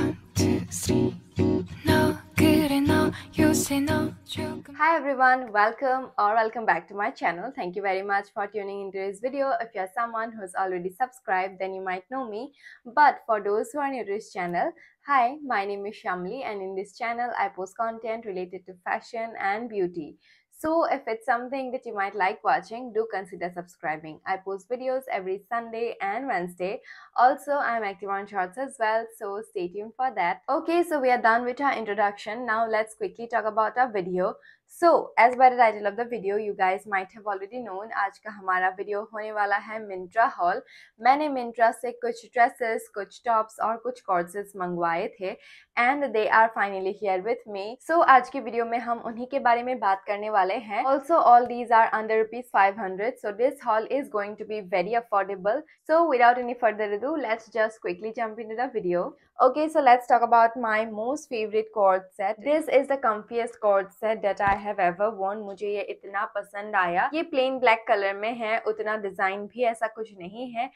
Hi everyone, welcome or welcome back to my channel. Thank you very much for tuning into this video. If you're someone who's already subscribed, then you might know me. But for those who are new to this channel, hi, my name is Shamli and in this channel, I post content related to fashion and beauty. So if it's something that you might like watching, do consider subscribing. I post videos every Sunday and Wednesday. Also, I'm active on Shorts as well, so stay tuned for that. Okay, so we are done with our introduction. Now let's quickly talk about our video. So as by the title of the video you guys might have already known आज का हमारा video होने वाला है Myntra hall मैंने मिंट्रा से कुछ dresses कुछ टॉप्स और कुछ कॉर्सेस मंगवाए थे and they are finally here with me so आज के वीडियो में हम उन्हीं के बारे में बात करने वाले हैं also all these are under rupees five hundred so this haul is going to be very affordable so without any further ado let's just quickly jump in the video okay so let's talk about my most favourite co-ord set this is the comfiest co-ord set that I I have ever owned मुझे ये इतना पसंद आया ये plain black colour में है उतना design भी ऐसा कुछ नहीं है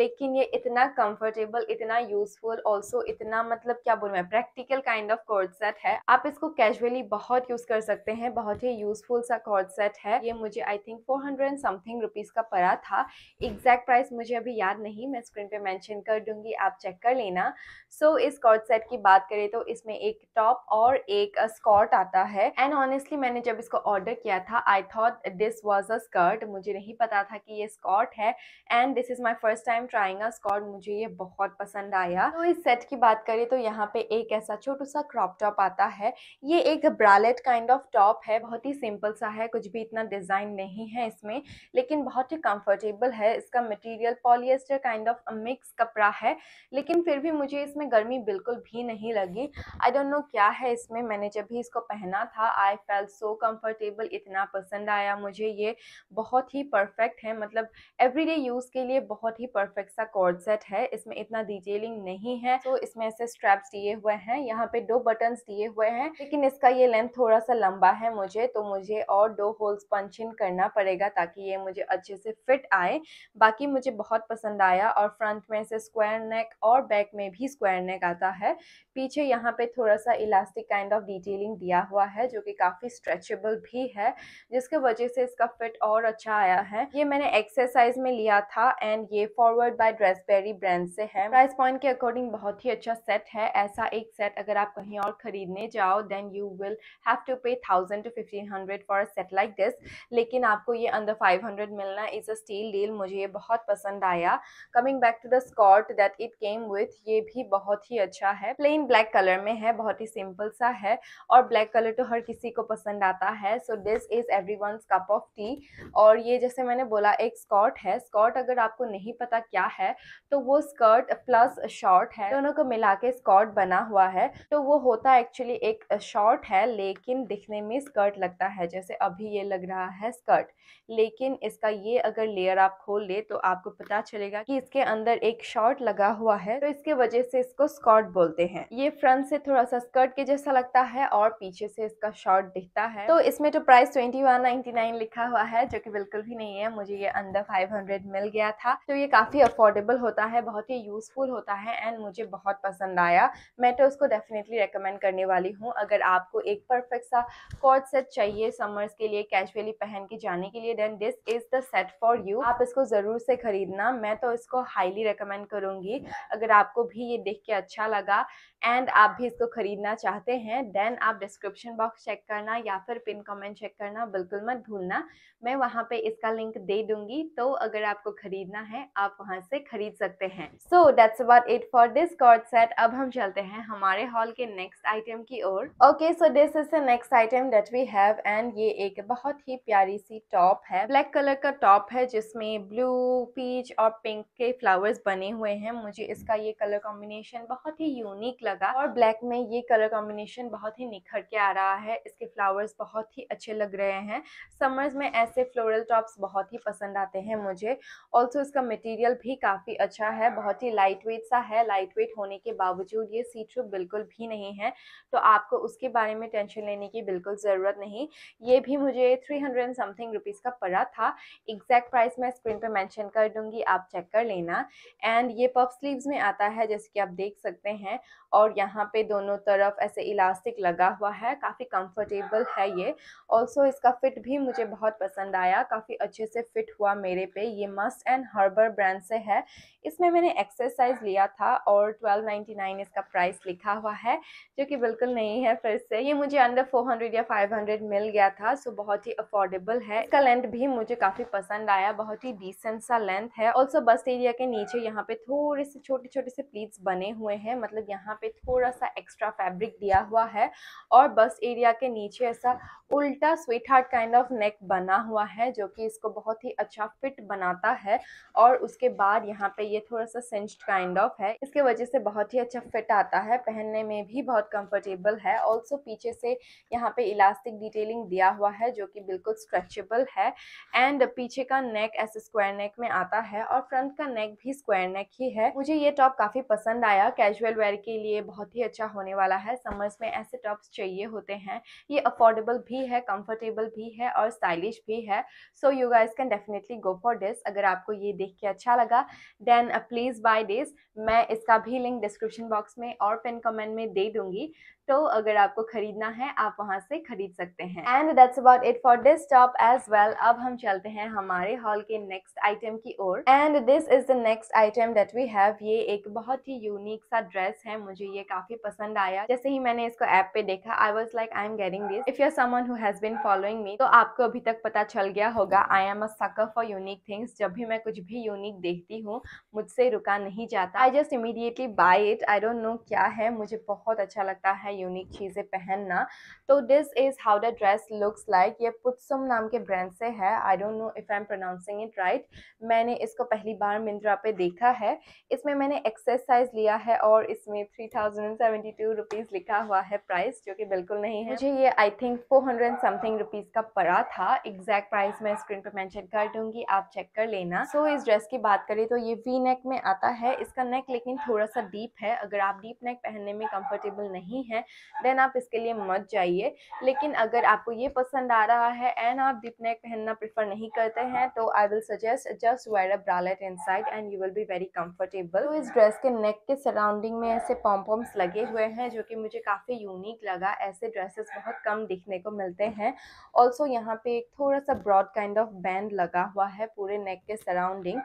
लेकिन ये इतना कंफर्टेबल इतना यूजफुल ऑल्सो इतना मतलब क्या बोल मैं practical kind of co-ord set है आप इसको कैजुअली बहुत यूज़ कर सकते हैं बहुत ही यूजफुल सा कॉर्ड सेट है ये मुझे I think four hundred something rupees का पड़ा था एग्जैक्ट प्राइस मुझे अभी याद नहीं मैं स्क्रीन पे मेंशन कर दूंगी आप चेक कर लेना सो so, इस कॉर्ड सेट की बात करें तो इसमें एक टॉप और एक स्कॉट आता है एंड ऑनेस्टली मैंने जब इसको ऑर्डर किया था I thought this was a skirt मुझे नहीं पता था कि ये स्कॉट है and this is my first time trying a skort मुझे ये बहुत पसंद आया तो इस सेट की बात करें तो यहाँ पे एक ऐसा छोटू सा क्रॉप टॉप आता है ये एक ब्रालेट काइंड ऑफ टॉप है बहुत ही सिंपल सा है कुछ भी इतना डिज़ाइन नहीं है इसमें लेकिन बहुत ही कंफर्टेबल है इसका material polyester kind of mix कपड़ा है लेकिन फिर भी मुझे इसमें गर्मी बिल्कुल भी नहीं लगी आई डोंट नो क्या है इसमें मैंने जब भी इसको पहना था आई फेल सो कम्फर्टेबल इतना पसंद आया मुझे ये बहुत ही परफेक्ट है मतलब एवरीडे यूज़ के लिए बहुत ही परफेक्ट सा कॉर्ड सेट है इसमें इतना डिटेलिंग नहीं है तो इसमें ऐसे स्ट्रैप्स दिए हुए हैं यहाँ पे दो बटन्स दिए हुए हैं लेकिन इसका ये लेंथ थोड़ा सा लंबा है मुझे तो मुझे और दो होल्स पंच इन करना पड़ेगा ताकि ये मुझे अच्छे से फिट आए बाकी मुझे बहुत पसंद आया और फ्रंट में से स्क्वायर नेक और बैक में भी स्क्वायर नेक आता है पीछे यहाँ पे थोड़ा सा इलास्टिक काइंड ऑफ डिटेलिंग दिया हुआ है जो कि काफ़ी स्ट्रेचेबल भी है जिसके वजह से इसका फिट और अच्छा आया है ये मैंने एक्सरसाइज में लिया था एंड ये फॉरवर्ड बाय ड्रेसबेरी ब्रांड से है प्राइस पॉइंट के अकॉर्डिंग बहुत ही अच्छा सेट है ऐसा एक सेट अगर आप कहीं और खरीदने जाओ then you will have to pay thousand to fifteen hundred for a set like this लेकिन आपको ये अंदर फाइव हंड्रेड मिलना इज अ स्टील डील मुझे ये बहुत पसंद आया coming back to the skort that it came with ये भी बहुत ही अच्छा है प्लेन ब्लैक कलर में है बहुत ही सिंपल सा है और ब्लैक कलर तो हर किसी को पसंद पसंद आता है so this is every cup of tea और ये जैसे मैंने बोला एक स्कर्ट है स्कर्ट अगर आपको नहीं पता क्या है तो वो स्कर्ट प्लस शॉर्ट है दोनों को मिला के स्कर्ट बना हुआ है तो वो होता एक्चुअली एक शॉर्ट है लेकिन दिखने में स्कर्ट लगता है जैसे अभी ये लग रहा है स्कर्ट लेकिन इसका ये अगर लेयर आप खोल ले तो आपको पता चलेगा कि इसके अंदर एक शॉर्ट लगा हुआ है तो इसके वजह से इसको स्कर्ट बोलते हैं ये फ्रंट से थोड़ा सा स्कर्ट के जैसा लगता है और पीछे से इसका शॉर्ट दिखता है तो इसमें जो price twenty one ninety nine लिखा हुआ है जो कि बिल्कुल भी नहीं है मुझे ये अंडर फाइव हंड्रेड मिल गया था तो ये काफ़ी अफोर्डेबल होता है बहुत ही यूज़फुल होता है एंड मुझे बहुत पसंद आया मैं तो उसको डेफिनेटली रिकमेंड करने वाली हूँ अगर आपको एक परफेक्ट सा कॉर्ड सेट चाहिए समर्स के लिए कैजुअली पहन के जाने के लिए then this is the set for you आप इसको ज़रूर से खरीदना मैं तो इसको हाईली रिकमेंड करूंगी अगर आपको भी ये देख के अच्छा लगा एंड आप भी इसको खरीदना चाहते हैं देन आप डिस्क्रिप्शन बॉक्स चेक करना या फिर पिन कमेंट चेक करना बिल्कुल मत भूलना मैं वहाँ पे इसका लिंक दे दूंगी तो अगर आपको खरीदना है आप वहाँ से खरीद सकते हैं so that's about it for this co-ord set अब हम चलते हैं हमारे हॉल के नेक्स्ट आइटम की ओर okay so this is the next item that we have and ये एक बहुत ही प्यारी सी टॉप है ब्लैक कलर का टॉप है जिसमें ब्लू पीच और पिंक के फ्लावर्स बने हुए हैं मुझे इसका ये कलर कॉम्बिनेशन बहुत ही यूनिक लगा और ब्लैक में ये कलर कॉम्बिनेशन बहुत ही निखर के आ रहा है इसके फ्लावर फ्लावर्स बहुत ही अच्छे लग रहे हैं समर्स में ऐसे फ्लोरल टॉप्स बहुत ही पसंद आते हैं मुझे ऑल्सो इसका मटेरियल भी काफ़ी अच्छा है बहुत ही लाइट वेट सा है लाइट वेट होने के बावजूद ये सी बिल्कुल भी नहीं है तो आपको उसके बारे में टेंशन लेने की बिल्कुल ज़रूरत नहीं ये भी मुझे थ्री हंड्रेड समथिंग रुपीज़ का पड़ा था एग्जैक्ट प्राइस मैं स्क्रीन पर मैंशन कर दूँगी आप चेक कर लेना एंड ये पफ स्लीव्स में आता है जैसे कि आप देख सकते हैं और यहाँ पे दोनों तरफ ऐसे इलास्टिक लगा हुआ है काफ़ी कंफर्टेबल है ये ऑल्सो इसका फिट भी मुझे बहुत पसंद आया काफ़ी अच्छे से फिट हुआ मेरे पे ये मस्ट एंड हर्बर ब्रांड से है इसमें मैंने एक्सरसाइज लिया था और 12.99 इसका प्राइस लिखा हुआ है जो कि बिल्कुल नहीं है फिर से ये मुझे अंडर 400 या 500 मिल गया था सो बहुत ही अफोर्डेबल है इसका लेंथ भी मुझे काफ़ी पसंद आया बहुत ही डिसेंट सा लेंथ है ऑल्सो बस एरिया के नीचे यहाँ पे थोड़े से छोटे छोटे से प्लीट्स बने हुए हैं मतलब यहाँ पे थोड़ा सा एक्स्ट्रा फैब्रिक दिया हुआ है और बस एरिया के नीचे सा उल्टा sweetheart kind of neck बना हुआ है जो कि इसको बहुत ही अच्छा फिट बनाता है और उसके बाद यहाँ पे ये थोड़ा सा सिंच्ड काइंड ऑफ है इसके वजह से बहुत ही अच्छा फिट आता है पहनने में भी बहुत कंफर्टेबल है ऑल्सो पीछे से यहाँ पे इलास्टिक डिटेलिंग दिया हुआ है जो कि बिल्कुल स्ट्रेचेबल है एंड पीछे का नेक ऐसे स्क्वायर नेक में आता है और फ्रंट का नेक भी स्क्वायर नेक ही है मुझे ये टॉप काफ़ी पसंद आया कैजुअल वेयर के लिए बहुत ही अच्छा होने वाला है समर्स में ऐसे टॉप्स चाहिए होते हैं ये अफोर्ड अफोर्डेबल भी है कंफर्टेबल भी है और स्टाइलिश भी है so you guys can definitely go for this अगर आपको ये देख के अच्छा लगा देन प्लीज़ बाय दिस मैं इसका भी लिंक डिस्क्रिप्शन बॉक्स में और पेन कमेंट में दे दूँगी तो अगर आपको खरीदना है आप वहाँ से खरीद सकते हैं and that's about it for this top as well अब हम चलते हैं हमारे हॉल के नेक्स्ट आइटम की ओर and this is the next item that we have ये एक बहुत ही यूनिक सा ड्रेस है मुझे ये काफी पसंद आया जैसे ही मैंने इसको ऐप पे देखा I was like I am getting this if you're someone who's been following me तो आपको अभी तक पता चल गया होगा I am a sucker for unique things जब भी मैं कुछ भी यूनिक देखती हूँ मुझसे रुका नहीं जाता I just immediately buy it I don't know क्या है मुझे बहुत अच्छा लगता है यूनिक चीज़ें पहनना तो this is how the dress looks like ये पुत्सुम नाम के ब्रांड से है I don't know if I am pronouncing it right मैंने इसको पहली बार मिंद्रा पे देखा है इसमें मैंने एक्सेस साइज़ लिया है और इसमें three thousand seventy two rupees लिखा हुआ है प्राइस जो कि बिल्कुल नहीं है मुझे ये I think four hundred something rupees का पड़ा था एग्जैक्ट प्राइस मैं स्क्रीन पर मैंशन कर दूंगी आप चेक कर लेना सो so, इस ड्रेस की बात करें तो ये वी नेक में आता है इसका नेक लेकिन थोड़ा सा डीप है अगर आप डीप नेक पहनने में कंफर्टेबल नहीं है है देन आप इसके लिए मत जाइए लेकिन अगर आपको ये पसंद आ रहा है एंड आप डीप नेक पहनना प्रेफर नहीं करते हैं तो I will suggest just wear a bralette inside and you will be very comfortable इस ड्रेस के नेक के सराउंडिंग में ऐसे पॉम्पॉम्स लगे हुए हैं जो कि मुझे काफ़ी यूनिक लगा ऐसे ड्रेसेस बहुत कम दिखने को मिलते हैं ऑल्सो यहाँ पे एक थोड़ा सा ब्रॉड काइंड ऑफ बैंड लगा हुआ है पूरे नेक के सराउंडिंग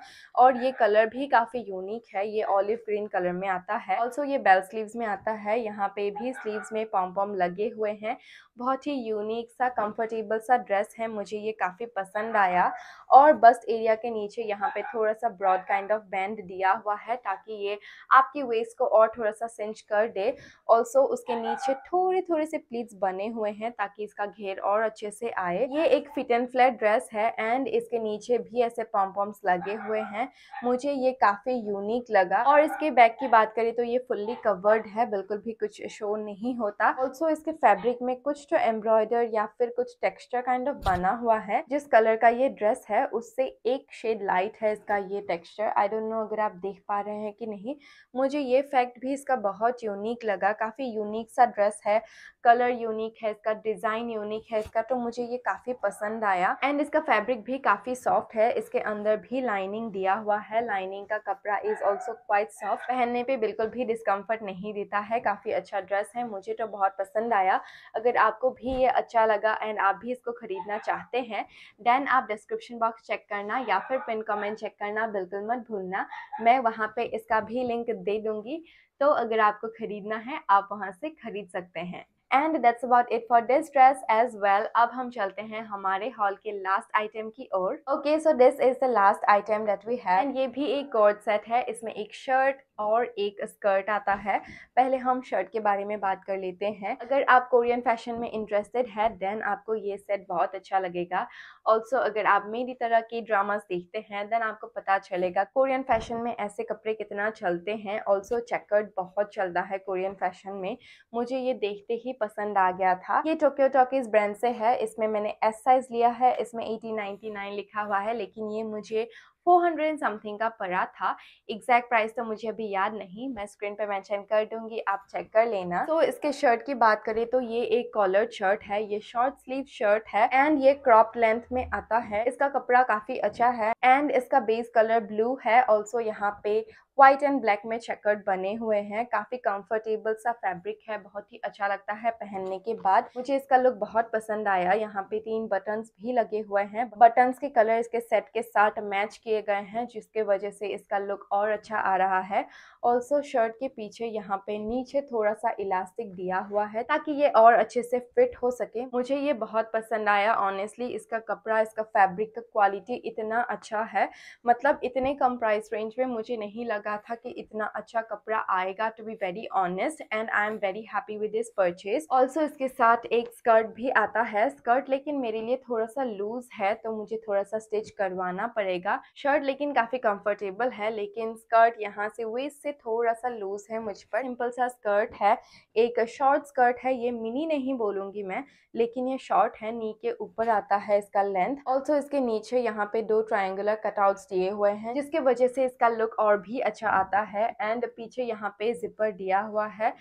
और ये कलर भी काफ़ी यूनिक है ये ऑलिव ग्रीन कलर में आता है ऑल्सो ये बेल स्लीव्स में आता है यहाँ पे भी स्लीव्स में पॉम पॉम लगे हुए हैं बहुत ही यूनिक सा कंफर्टेबल सा ड्रेस है मुझे ये काफ़ी पसंद आया और बस एरिया के नीचे यहाँ पे थोड़ा सा ब्रॉड काइंड ऑफ बैंड दिया हुआ है ताकि ये आपकी वेस्ट को और थोड़ा सा सेंच कर दे ऑल्सो उसके नीचे थोड़े थोड़े से प्लीट्स बने हुए हैं ताकि इसका घेर और अच्छे से आए ये एक फिट एंड फ्लैट ड्रेस है एंड इसके नीचे भी ऐसे पॉम पॉम्स लगे हुए हैं मुझे ये काफ़ी यूनिक लगा और इसके बैक की बात करें तो ये फुल्ली कवर्ड है बिल्कुल भी कुछ शो नहीं नहीं होता ऑल्सो इसके फैब्रिक में कुछ तो एम्ब्रॉयडर या फिर कुछ टेक्सचर काइंड ऑफ बना हुआ है जिस कलर का ये ड्रेस है उससे एक शेड लाइट है इसका ये टेक्सचर आई डोंट नो अगर आप देख पा रहे हैं कि नहीं मुझे ये फैक्ट भी इसका बहुत यूनिक लगा काफ़ी यूनिक सा ड्रेस है कलर यूनिक है इसका डिज़ाइन यूनिक है इसका तो मुझे ये काफ़ी पसंद आया एंड इसका फैब्रिक भी काफ़ी सॉफ्ट है इसके अंदर भी लाइनिंग दिया हुआ है लाइनिंग का कपड़ा इज़ ऑल्सो क्वाइट सॉफ्ट पहनने पे बिल्कुल भी डिस्कम्फर्ट नहीं देता है काफ़ी अच्छा ड्रेस है हैं मुझे तो बहुत पसंद आया अगर आपको भी ये अच्छा लगा एंड आप भी इसको ख़रीदना चाहते हैं देन आप डिस्क्रिप्शन बॉक्स चेक करना या फिर पिन कमेंट चेक करना बिल्कुल मत भूलना मैं वहाँ पर इसका भी लिंक दे दूँगी तो अगर आपको ख़रीदना है आप वहाँ से ख़रीद सकते हैं and that's about it for this dress as well अब हम चलते हैं हमारे हॉल के लास्ट आइटम की ओर okay so this is the last item that we have and ये भी एक कोर्ड सेट है इसमें एक शर्ट और एक स्कर्ट आता है पहले हम शर्ट के बारे में बात कर लेते हैं अगर आप कोरियन फैशन में इंटरेस्टेड है देन आपको ये सेट बहुत अच्छा लगेगा ऑल्सो अगर आप मेरी तरह के ड्रामास देखते हैं देन आपको पता चलेगा कोरियन फैशन में ऐसे कपड़े कितना चलते हैं ऑल्सो चेकर्ड बहुत चलता है कोरियन फैशन में मुझे ये देखते ही पसंद आ गया था ये टोक्यो टॉकीज ब्रांड से है इसमें मैंने एस साइज़ लिया है इसमें एटीन लिखा हुआ है लेकिन ये मुझे फोर हंड्रेड समथिंग का पड़ा था एग्जैक्ट प्राइस तो मुझे अभी याद नहीं मैं स्क्रीन पे मेंशन कर दूंगी आप चेक कर लेना तो इसके शर्ट की बात करें तो ये एक कॉलर शर्ट है ये शॉर्ट स्लीव शर्ट है एंड ये क्रॉप लेंथ में आता है इसका कपड़ा काफी अच्छा है एंड इसका बेस कलर ब्लू है ऑल्सो यहाँ पे व्हाइट एंड ब्लैक में चेकर्ड बने हुए हैं काफ़ी कंफर्टेबल सा फैब्रिक है बहुत ही अच्छा लगता है पहनने के बाद मुझे इसका लुक बहुत पसंद आया यहाँ पे तीन बटन्स भी लगे हुए हैं बटन्स के कलर इसके सेट के साथ मैच किए गए हैं जिसके वजह से इसका लुक और अच्छा आ रहा है ऑल्सो शर्ट के पीछे यहाँ पे नीचे थोड़ा सा इलास्टिक दिया हुआ है ताकि ये और अच्छे से फिट हो सके मुझे ये बहुत पसंद आया ऑनेस्टली इसका कपड़ा इसका फैब्रिक का क्वालिटी इतना अच्छा है मतलब इतने कम प्राइस रेंज में मुझे नहीं लग लगा था कि इतना अच्छा कपड़ा आएगा to be very honest and I am very happy with this purchase also इसके साथ एक स्कर्ट भी आता है स्कर्ट लेकिन मेरे लिए थोड़ा सा लूज है तो मुझे थोड़ा सा स्टिच करवाना पड़ेगा शर्ट लेकिन काफी कंफर्टेबल है लेकिन स्कर्ट यहाँ से वेस्ट से थोड़ा सा लूज है मुझ पर सिंपल सा स्कर्ट है एक शॉर्ट स्कर्ट है ये मिनी नहीं बोलूंगी मैं लेकिन ये शॉर्ट है नी के ऊपर आता है इसका लेंथ ऑल्सो इसके नीचे यहाँ पे दो ट्राइंगुलर कटआउट्स दिए हुए हैं जिसके वजह से इसका लुक और भी अच्छा अच्छा आता है एंड पीछे यहाँ पे ज़िपर दिया हुआ है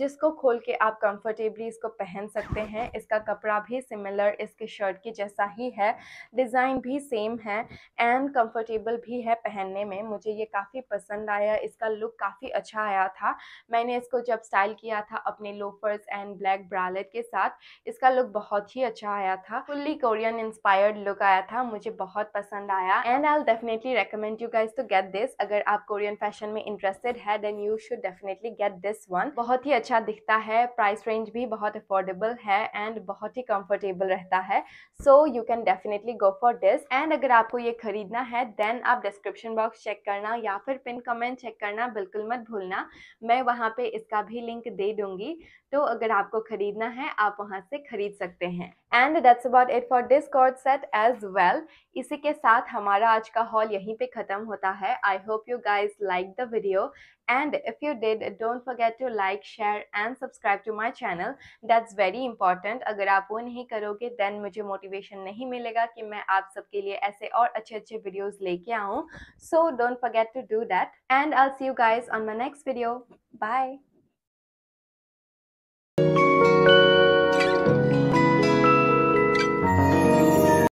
जिसको खोल के आप कंफर्टेबली इसको पहन सकते हैं इसका कपड़ा भी सिमिलर इसके शर्ट के जैसा ही है डिज़ाइन भी सेम है एंड कंफर्टेबल भी है पहनने में मुझे ये काफ़ी पसंद आया इसका लुक काफ़ी अच्छा आया था मैंने इसको जब स्टाइल किया था अपने लोफर्स एंड ब्लैक ब्रालेट के साथ इसका लुक बहुत ही अच्छा आया था फुल्ली कोरियन इंस्पायर्ड लुक आया था मुझे बहुत पसंद आया and I definitely recommend you guys to get this अगर आप कोरियन फैशन में इंटरेस्टेड है then you should definitely get this one बहुत ही अच्छा दिखता है प्राइस रेंज भी बहुत अफोर्डेबल है एंड बहुत ही कंफर्टेबल रहता है so you can definitely go for this and अगर आपको ये खरीदना है देन आप डिस्क्रिप्शन बॉक्स चेक करना या फिर पिन कमेंट चेक करना बिल्कुल मत भूलना मैं वहाँ पे इसका भी लिंक दे दूंगी तो अगर आपको खरीदना है आप वहाँ से खरीद सकते हैं and that's about it for this co-ord set as well इसी के साथ हमारा आज का हॉल यहीं पे ख़त्म होता है I hope you guys like liked the video and if you did don't forget to like share and subscribe to my channel that's very important agar aap वो nahi karoge then mujhe motivation नहीं मिलेगा कि मैं आप सबके liye aise aur acche acche videos leke aaun so don't forget to do that and I'll see you guys on my next video bye